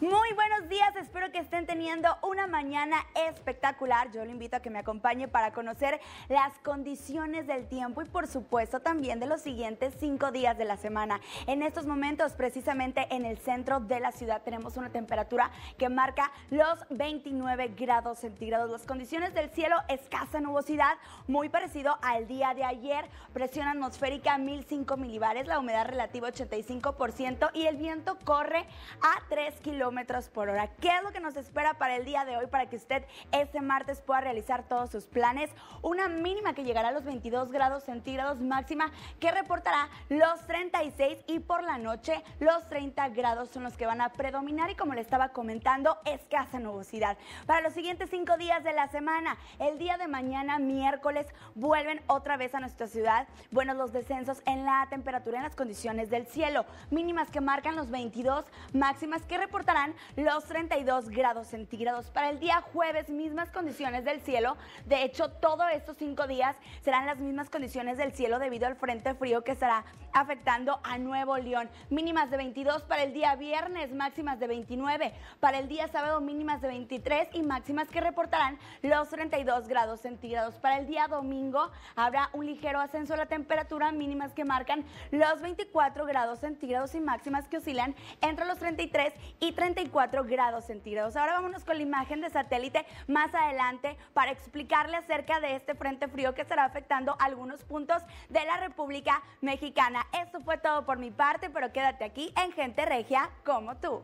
Muy buenos días, espero que estén teniendo una mañana espectacular. Yo lo invito a que me acompañe para conocer las condiciones del tiempo y por supuesto también de los siguientes cinco días de la semana. En estos momentos, precisamente en el centro de la ciudad, tenemos una temperatura que marca los 29 grados centígrados. Las condiciones del cielo, escasa nubosidad, muy parecido al día de ayer, presión atmosférica 1005 milibares, la humedad relativa 85% y el viento corre a 3 kilómetros kilómetros por hora. ¿Qué es lo que nos espera para el día de hoy para que usted este martes pueda realizar todos sus planes? Una mínima que llegará a los 22 grados centígrados, máxima que reportará los 36 y por la noche los 30 grados son los que van a predominar y como le estaba comentando, escasa nubosidad. Para los siguientes cinco días de la semana, el día de mañana, miércoles, vuelven otra vez a nuestra ciudad. Bueno, los descensos en la temperatura, en las condiciones del cielo, mínimas que marcan los 22, máximas que reportarán los 32 grados centígrados. Para el día jueves, mismas condiciones del cielo. De hecho, todos estos cinco días serán las mismas condiciones del cielo debido al frente frío que estará afectando a Nuevo León. Mínimas de 22 para el día viernes, máximas de 29. Para el día sábado, mínimas de 23 y máximas que reportarán los 32 grados centígrados. Para el día domingo habrá un ligero ascenso a la temperatura, mínimas que marcan los 24 grados centígrados y máximas que oscilan entre los 33 y 30 34 grados centígrados. Ahora vámonos con la imagen de satélite más adelante para explicarle acerca de este frente frío que estará afectando algunos puntos de la República Mexicana. Eso fue todo por mi parte, pero quédate aquí en Gente Regia como tú.